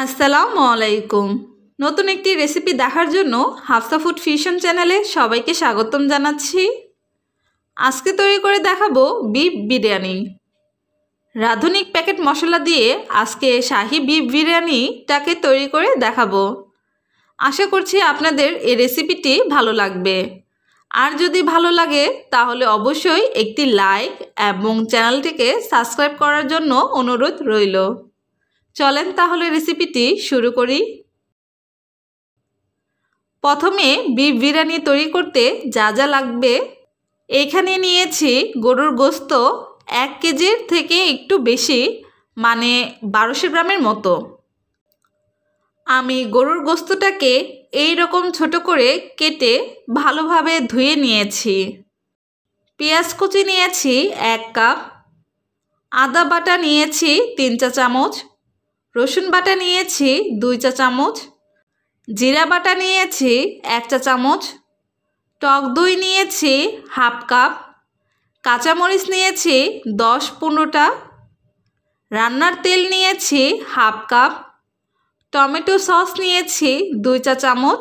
আসসালামু আলাইকুম নতুন একটি রেসিপি দেখার জন্য হাফসা ফুড ফিউশন চ্যানেলে সবাইকে স্বাগতম জানাচ্ছি আজকে তৈরি করে দেখাবো বিফ বিরিয়ানি রাঁধুনিক প্যাকেট মশলা দিয়ে আজকে শাহি বিফ বিরিয়ানিটাকে তৈরি করে দেখাবো আশা করছি আপনাদের এই রেসিপিটি ভালো লাগবে আর যদি ভালো লাগে তাহলে অবশ্যই একটি লাইক এবং চ্যানেলটিকে সাবস্ক্রাইব করার জন্য অনুরোধ রইল চলেন তাহলে রেসিপিটি শুরু করি প্রথমে বিফ বিরিয়ানি তৈরি করতে যা যা লাগবে এখানে নিয়েছি গরুর গোস্ত এক কেজির থেকে একটু বেশি মানে বারোশো গ্রামের মতো আমি গরুর গোস্তটাকে এই রকম ছোট করে কেটে ভালোভাবে ধুয়ে নিয়েছি পেঁয়াজ কুচি নিয়েছি এক কাপ আদা বাটা নিয়েছি তিন চা চামচ রসুন বাটা নিয়েছি দুই চা চামচ জিরা বাটা নিয়েছি এক চা চামচ টক দই নিয়েছি হাফ কাপ কাঁচামরিচ নিয়েছি দশ পনেরোটা রান্নার তেল নিয়েছি হাফ কাপ টমেটো সস নিয়েছি দুই চা চামচ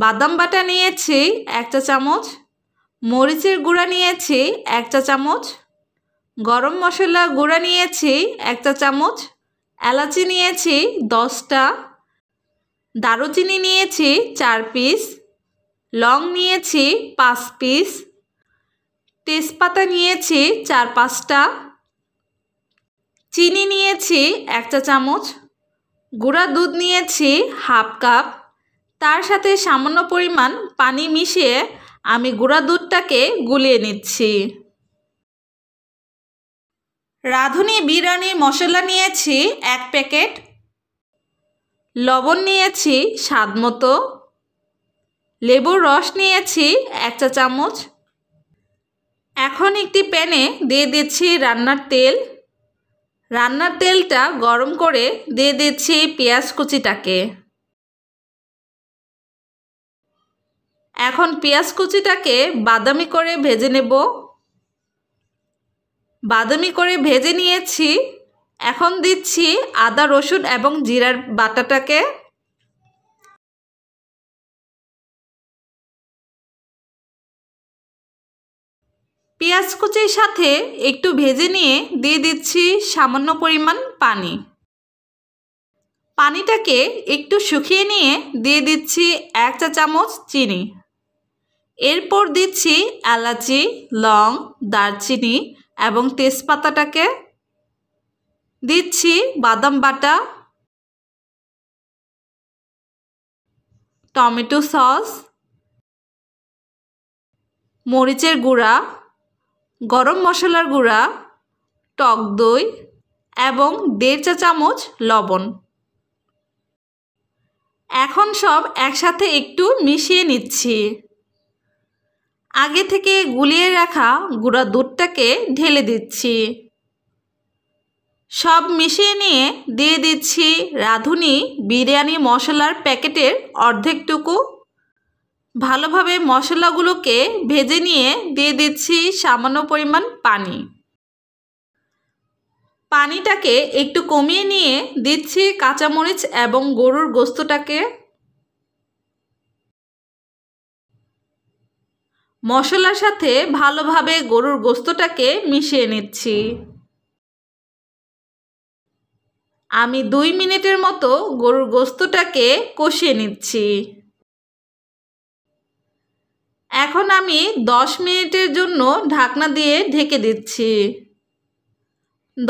বাদাম বাটা নিয়েছি এক চা চামচ মরিচের গুঁড়া নিয়েছি এক চা চামচ গরম মশলা গুঁড়া নিয়েছি এক চা চামচ এলাচি নিয়েছি দশটা দারুচিনি নিয়েছি চার পিস লং নিয়েছি পাঁচ পিস তেজপাতা নিয়েছি চার পাঁচটা চিনি নিয়েছি এক চা চামচ গুঁড়া দুধ নিয়েছি হাফ কাপ তার সাথে সামান্য পরিমাণ পানি মিশিয়ে আমি গুঁড়া দুধটাকে গুলিয়ে নিচ্ছি রাঁধুনি বিরিয়ানি মশলা নিয়েছি এক প্যাকেট লবণ নিয়েছি স্বাদ মতো লেবুর রস নিয়েছি এক চা চামচ এখন একটি প্যানে দিয়ে দিচ্ছি রান্নার তেল রান্নার তেলটা গরম করে দিয়ে দিচ্ছি পেঁয়াজ কুচিটাকে এখন পেঁয়াজ কুচিটাকে বাদামি করে ভেজে নেব বাদামি করে ভেজে নিয়েছি এখন দিচ্ছি আদা রসুন এবং জিরার বাটাটাকে পেঁয়াজ কুচির সাথে একটু ভেজে নিয়ে দিয়ে দিচ্ছি সামান্য পরিমাণ পানি পানিটাকে একটু শুকিয়ে নিয়ে দিয়ে দিচ্ছি এক চা চামচ চিনি এরপর দিচ্ছি এলাচি লং দারচিনি এবং তেজপাতাটাকে দিচ্ছি বাদাম বাটা টমেটো সস মরিচের গুঁড়া গরম মশলার গুঁড়া টক দই এবং দেড় চা চামচ লবণ এখন সব একসাথে একটু মিশিয়ে নিচ্ছি আগে থেকে গুলিয়ে রাখা গুঁড়া দুধটাকে ঢেলে দিচ্ছি সব মিশিয়ে নিয়ে দিয়ে দিচ্ছি রাঁধুনি বিরিয়ানি মশলার প্যাকেটের অর্ধেকটুকু ভালোভাবে মশলাগুলোকে ভেজে নিয়ে দিয়ে দিচ্ছি সামান্য পরিমাণ পানি পানিটাকে একটু কমিয়ে নিয়ে দিচ্ছি কাঁচামরিচ এবং গরুর গোস্তটাকে মশলার সাথে ভালোভাবে গরুর গোস্তটাকে মিশিয়ে নিচ্ছি আমি দুই মিনিটের মতো গরুর গোস্তটাকে কষিয়ে নিচ্ছি এখন আমি দশ মিনিটের জন্য ঢাকনা দিয়ে ঢেকে দিচ্ছি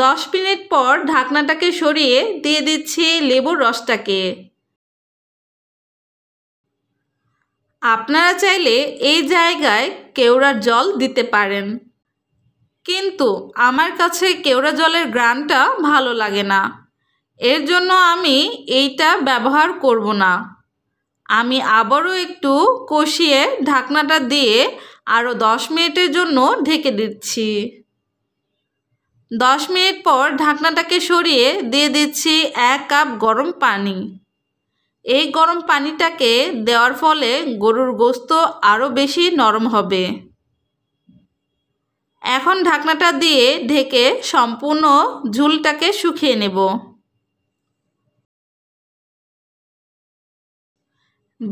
দশ মিনিট পর ঢাকনাটাকে সরিয়ে দিয়ে দিচ্ছি লেবুর রসটাকে আপনারা চাইলে এই জায়গায় কেওড়ার জল দিতে পারেন কিন্তু আমার কাছে কেওড়া জলের গ্রানটা ভালো লাগে না এর জন্য আমি এইটা ব্যবহার করব না আমি আবারও একটু কষিয়ে ঢাকনাটা দিয়ে আরও দশ মিনিটের জন্য ঢেকে দিচ্ছি দশ মিনিট পর ঢাকনাটাকে সরিয়ে দিয়ে দিচ্ছি এক কাপ গরম পানি এই গরম পানিটাকে দেওয়ার ফলে গরুর গোস্ত আরও বেশি নরম হবে এখন ঢাকনাটা দিয়ে ঢেকে সম্পূর্ণ ঝুলটাকে শুকিয়ে নেব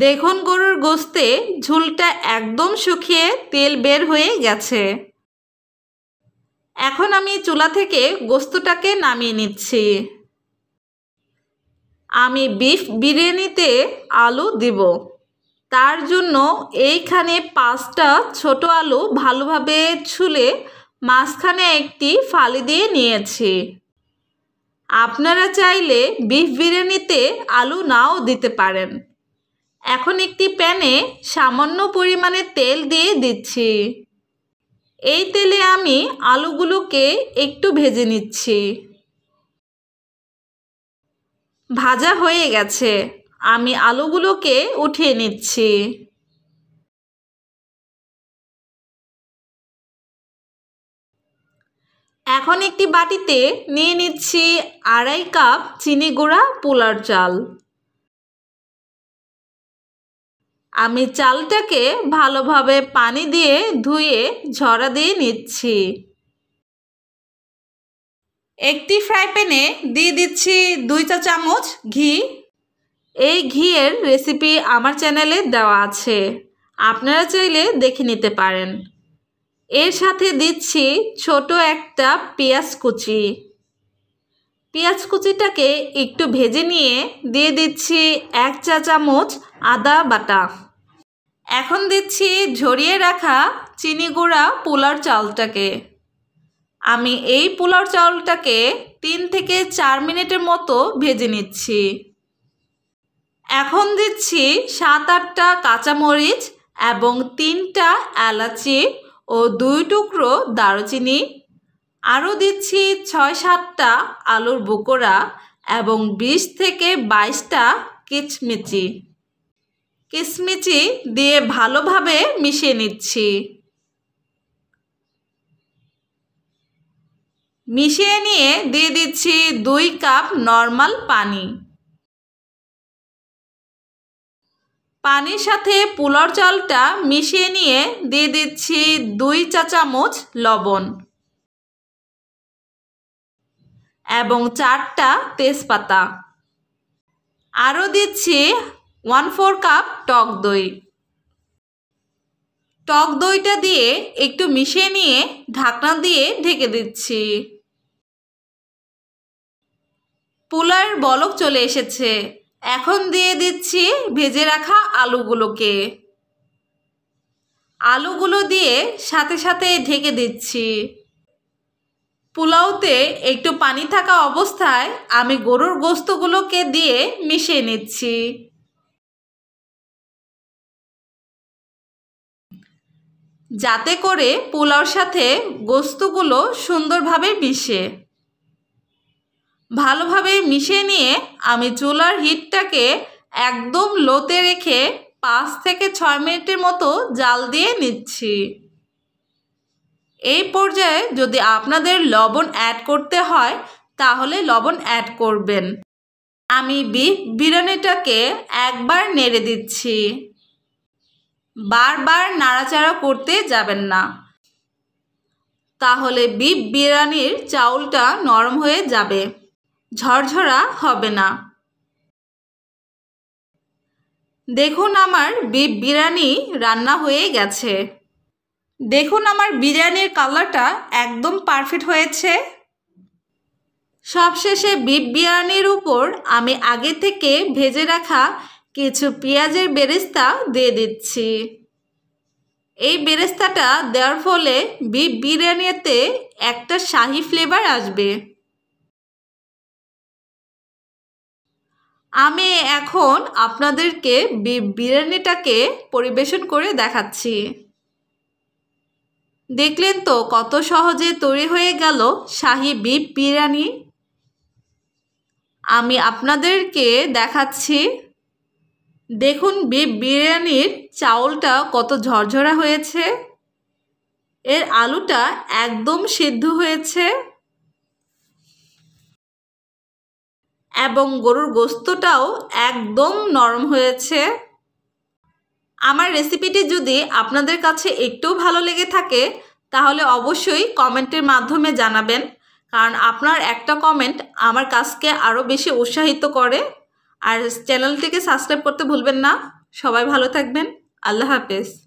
দেখুন গরুর গোস্তে ঝুলটা একদম শুকিয়ে তেল বের হয়ে গেছে এখন আমি চুলা থেকে গোস্তটাকে নামিয়ে নিচ্ছি আমি বিফ বিরিয়ানিতে আলু দিব তার জন্য এইখানে পাঁচটা ছোট আলু ভালোভাবে ছুলে মাঝখানে একটি ফালি দিয়ে নিয়েছি আপনারা চাইলে বিফ বিরিয়ানিতে আলু নাও দিতে পারেন এখন একটি প্যানে সামান্য পরিমাণে তেল দিয়ে দিচ্ছি এই তেলে আমি আলুগুলোকে একটু ভেজে নিচ্ছি ভাজা হয়ে গেছে আমি আলুগুলোকে উঠিয়ে নিচ্ছি এখন একটি বাটিতে নিয়ে নিচ্ছি আড়াই কাপ চিনি গুঁড়া পোলার চাল আমি চালটাকে ভালোভাবে পানি দিয়ে ধুয়ে ঝরা দিয়ে নিচ্ছি একটি ফ্রাই প্যানে দিয়ে দিচ্ছি দুই চা চামচ ঘি এই ঘিয়ের রেসিপি আমার চ্যানেলে দেওয়া আছে আপনারা চাইলে দেখে নিতে পারেন এর সাথে দিচ্ছি ছোট একটা পেঁয়াজ কুচি পেঁয়াজ কুচিটাকে একটু ভেজে নিয়ে দিয়ে দিচ্ছি এক চা চামচ আদা বাটা এখন দিচ্ছি ঝরিয়ে রাখা চিনি গুঁড়া পোলার চালটাকে আমি এই পোলাও চাউলটাকে তিন থেকে চার মিনিটের মতো ভেজে নিচ্ছি এখন দিচ্ছি সাত আটটা কাঁচামরিচ এবং তিনটা এলাচি ও দুই টুকরো দারুচিনি আরও দিচ্ছি ছয় সাতটা আলুর বকোড়া এবং বিশ থেকে বাইশটা কিচমিচি কিচমিচি দিয়ে ভালোভাবে মিশিয়ে নিচ্ছি মিশিয়ে নিয়ে দিয়ে দিচ্ছি দুই কাপ নর্মাল পানি পানির সাথে পুলার চালটা মিশিয়ে নিয়ে দিয়ে দিচ্ছি দুই চা চামচ লবণ এবং চারটা তেজপাতা আরও দিচ্ছি ওয়ান ফোর কাপ টক দই টক দইটা দিয়ে একটু মিশিয়ে নিয়ে ঢাকনা দিয়ে ঢেকে দিচ্ছি পোলার বলক চলে এসেছে এখন দিয়ে দিচ্ছি ভেজে রাখা আলুগুলোকে আলুগুলো দিয়ে সাথে সাথে ঢেকে দিচ্ছি পোলাওতে একটু পানি থাকা অবস্থায় আমি গরুর গোস্তগুলোকে দিয়ে মিশিয়ে নিচ্ছি যাতে করে পোলাওর সাথে গোস্তগুলো সুন্দরভাবে মিশে ভালোভাবে মিশিয়ে নিয়ে আমি চুলার হিটটাকে একদম লোতে রেখে পাঁচ থেকে ছয় মিনিটের মতো জাল দিয়ে নিচ্ছি এই পর্যায়ে যদি আপনাদের লবণ অ্যাড করতে হয় তাহলে লবণ অ্যাড করবেন আমি বিফ বিরিয়ানিটাকে একবার নেড়ে দিচ্ছি বারবার নাড়াচাড়া করতে যাবেন না তাহলে বিফ বিরিয়ানির চাউলটা নরম হয়ে যাবে ঝরঝরা হবে না দেখুন আমার বিফ বিরিয়ানি রান্না হয়ে গেছে দেখুন আমার বিরিয়ানির কালারটা একদম পারফেক্ট হয়েছে সবশেষে বিফ বিরিয়ানির উপর আমি আগে থেকে ভেজে রাখা কিছু পেঁয়াজের বেরেস্তা দিয়ে দিচ্ছি এই বেরেস্তাটা দেওয়ার ফলে বিফ বিরিয়ানিতে একটা শাহি ফ্লেভার আসবে আমি এখন আপনাদেরকে বিরিয়ানিটাকে পরিবেশন করে দেখাচ্ছি দেখলেন তো কত সহজে তৈরি হয়ে গেল শাহি বিপ বিরিয়ানি আমি আপনাদেরকে দেখাচ্ছি দেখুন বিপ বিরিয়ানির চাউলটা কত ঝরঝরা হয়েছে এর আলুটা একদম সিদ্ধ হয়েছে এবং গরুর গোস্তটাও একদম নরম হয়েছে আমার রেসিপিটি যদি আপনাদের কাছে একটুও ভালো লেগে থাকে তাহলে অবশ্যই কমেন্টের মাধ্যমে জানাবেন কারণ আপনার একটা কমেন্ট আমার কাজকে আরও বেশি উৎসাহিত করে আর চ্যানেলটিকে সাবস্ক্রাইব করতে ভুলবেন না সবাই ভালো থাকবেন আল্লাহ হাফেজ